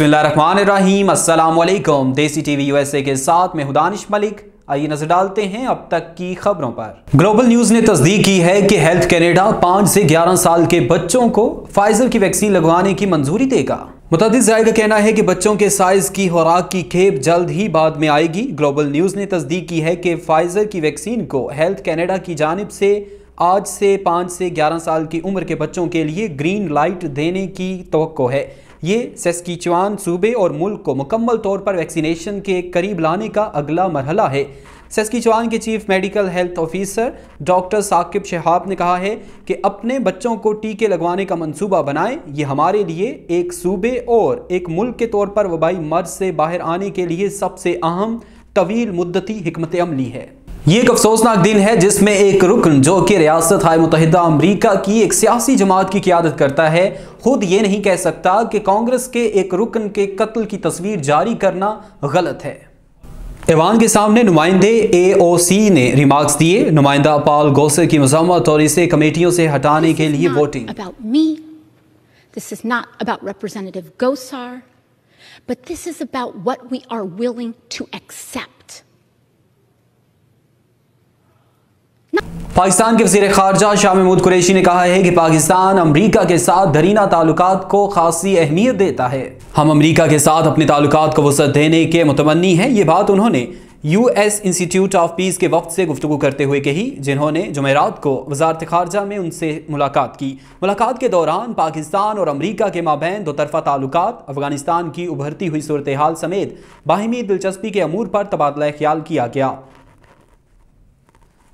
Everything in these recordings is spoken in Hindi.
बिस्मिल्लाहमान अस्सलाम देसी टीवी यूएसए के साथ मैं हुदानिश मलिक आइए नजर डालते हैं अब तक की खबरों पर ग्लोबल न्यूज ने तस्दीक की है कि हेल्थ कैनेडा पाँच से ग्यारह साल के बच्चों को फाइजर की वैक्सीन लगवाने की मंजूरी देगा मुतद का कहना है कि बच्चों के साइज़ की खुराक की खेप जल्द ही बाद में आएगी ग्लोबल न्यूज़ ने तस्दीक की है कि फाइज़र की वैक्सीन को हेल्थ कैनेडा की जानब से आज से पाँच से ग्यारह साल की उम्र के बच्चों के लिए ग्रीन लाइट देने की तो है ये सेस्कीचवान सूबे और मुल्क को मुकम्मल तौर पर वैक्सीनेशन के करीब लाने का अगला मरहला है चौहान के chief medical health officer doctor Saqib Shahab ने कहा है कि अपने बच्चों को टीके लगवाने का मंसूबा बनाएं ये हमारे लिए एक सूबे और एक मुल्क के तौर पर वबाई मर्ज से बाहर आने के लिए सबसे अहम तवील मुद्दती हमत अमली है ये एक अफसोसनाक दिन है जिसमें एक रुकन जो कि रियासत हाई मुतहदा अमरीका की एक सियासी जमात की क्यादत करता है खुद ये नहीं कह सकता कि कांग्रेस के एक रुकन के कत्ल की तस्वीर जारी करना गलत है ऐवान के सामने नुमाइंदे ए ओ सी ने रिमार्क्स दिए नुमाइंदा पाल गोसर की मजामत और इसे कमेटियों से हटाने के लिए voting This is not about Representative Gosar, but Pakistan के वजीर खारजा शाह महमूद कुरैशी ने कहा है कि पाकिस्तान अमरीका के साथ दरीना ताल्लुक को खासी अहमियत देता है हम अमरीका के साथ अपने ताल्लुक को वसत देने के मुतमनी हैं ये बात उन्होंने U S institute of peace के वक्त से गुफ्तु करते हुए कही जिन्होंने जमेरात को वजारत खारजा में उनसे मुलाकात की मुलाकात के दौरान पाकिस्तान और अमरीका के माबैन दो तरफ़ा ताल्लुक अफगानिस्तान की उभरती हुई सूरत हाल समेत बाहिमी दिलचस्पी के अमूर पर तबादला ख्याल किया गया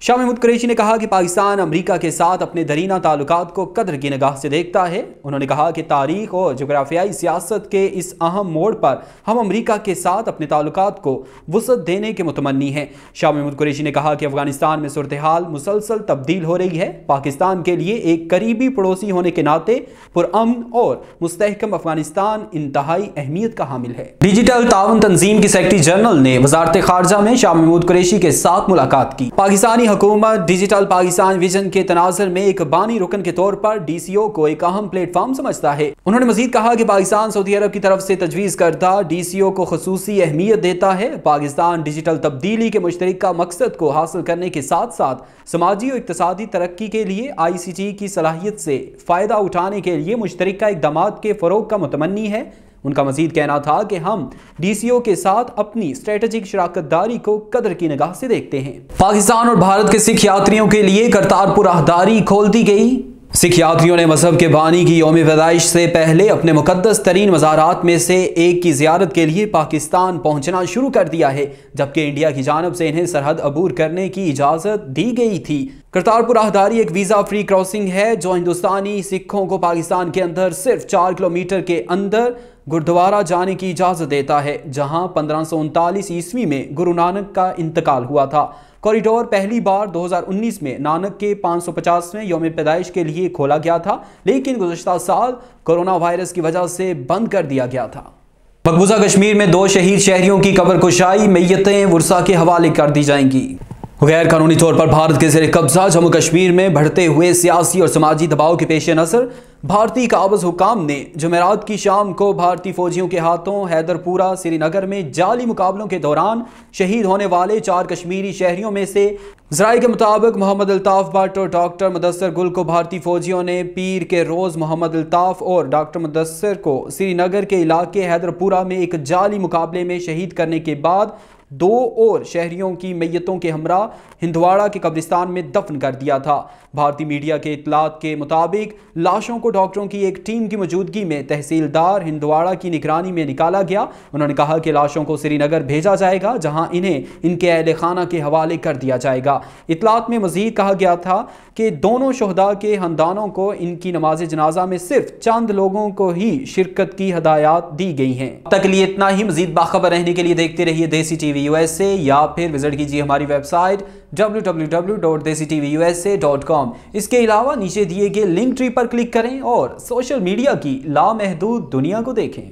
शाह महमूद कुरैशी ने कहा कि पाकिस्तान अमरीका के साथ अपने दरीना ताल्लुक को कदर की नगाह से देखता है उन्होंने कहा कि तारीख और जोग्राफियाई सियासत के इस अहम मोड़ पर हम अमरीका के साथ अपने ताल्लुक को वसत देने के मुतमनी हैं शाह महमूद कुरैशी ने कहा कि अफगानिस्तान में सूरत हाल मुसलसल तब्दील हो रही है पाकिस्तान के लिए एक करीबी पड़ोसी होने के नाते पुरन और मुस्तकम अफगानिस्तान इंतहाई अहमियत का हामिल है डिजिटल ताउन तंजीम की सेक्रेटरी जनरल ने वजारत खारजा में शाह महमूद कुरैशी के साथ मुलाकात की पाकिस्तानी इस्लामी हुकूमत डिजिटल पाकिस्तान विजन के तनाजर में एक बानी रुकन के तौर पर डी सी ओ को एक अहम प्लेटफॉर्म समझता है उन्होंने मजीद कहा कि पाकिस्तान सऊदी अरब की तरफ से तजवीज़ करता डी सी ओ को खसूसी अहमियत देता है पाकिस्तान डिजिटल तब्दीली के मुश्तरक मकसद को हासिल करने के साथ साथ समाजी और इकतदी तरक्की के लिए आई सी टी की सलाहियत से फ़ायदा उठाने के लिए मुश्तरक इकदाम के फ़रोग का मतमनी है उनका मजीद कहना था कि हम डीसीओ के साथ अपनी स्ट्रेटेजिक शराकत दारी को कदर की निगाह से देखते हैं पाकिस्तान और भारत के सिख यात्रियों के लिए करतारपुर राहदारी खोल दी गई सिख यात्रियों ने मजहब के बानी की योम पैदाइश से पहले अपने मुकदस तरीन मज़ारात में से एक की ज्यारत के लिए पाकिस्तान पहुंचना शुरू कर दिया है जबकि इंडिया की जानब से इन्हें सरहद अबूर करने की इजाज़त दी गई थी करतारपुर राहदारी एक वीज़ा फ्री क्रॉसिंग है जो हिंदुस्तानी सिखों को पाकिस्तान के अंदर सिर्फ चार किलोमीटर के अंदर गुरुद्वारा जाने की इजाज़त देता है जहाँ पंद्रह सौ उनतालीस ईस्वी में गुरु नानक का इंतकाल हुआ था कॉरिडोर पहली बार 2019 में नानक के 550वें योम पैदाइश के लिए खोला गया था लेकिन गुजशत साल कोरोना वायरस की वजह से बंद कर दिया गया था मकबूजा कश्मीर में दो शहीद शहरियों की कबर कुशाई मैतें वर्षा के हवाले कर दी जाएंगी गैर कानूनी तौर पर भारत के जेर कब्जा जम्मू कश्मीर में बढ़ते हुए सियासी और समाजी दबाव के पेश नज़र भारतीय काबज हुकाम ने जमेरात की शाम को भारतीय फौजियों के हाथों हैदरपुरा श्रीनगर में जाली मुकाबलों के दौरान शहीद होने वाले चार कश्मीरी शहरियों में से जराये के मुताबिक मोहम्मद अल्ताफ़ भट्ट और डॉक्टर मदसर गुल को भारतीय फौजियों ने पीर के रोज़ मोहम्मद अल्ताफ़ और डॉक्टर मदसर को श्रीनगर के इलाके हैदरपुरा में एक जाली मुकाबले में शहीद करने के बाद दो और शहरियों की मैतों के हमरा हिंदवाड़ा के कब्रिस्तान में दफन कर दिया था भारतीय मीडिया के इतलात के मुताबिक लाशों को डॉक्टरों की एक टीम की मौजूदगी में तहसीलदार हिंदवाड़ा की निगरानी में निकाला गया उन्होंने कहा कि लाशों को श्रीनगर भेजा जाएगा जहां इन्हें इनके अहल खाना के हवाले कर दिया जाएगा इतलात में मजीद कहा गया था कि दोनों शहदा के हमदानों को इनकी नमाज जनाजा में सिर्फ चंद लोगों को ही शिरकत की हदायत दी गई हैं तक लिए इतना ही मजीद बाखबर रहने के लिए देखते रहिए देसी टीवी यूएसए या फिर विजिट कीजिए हमारी वेबसाइट www.desitvusa.com इसके अलावा नीचे दिए गए लिंक ट्री पर क्लिक करें और सोशल मीडिया की लामहदूद दुनिया को देखें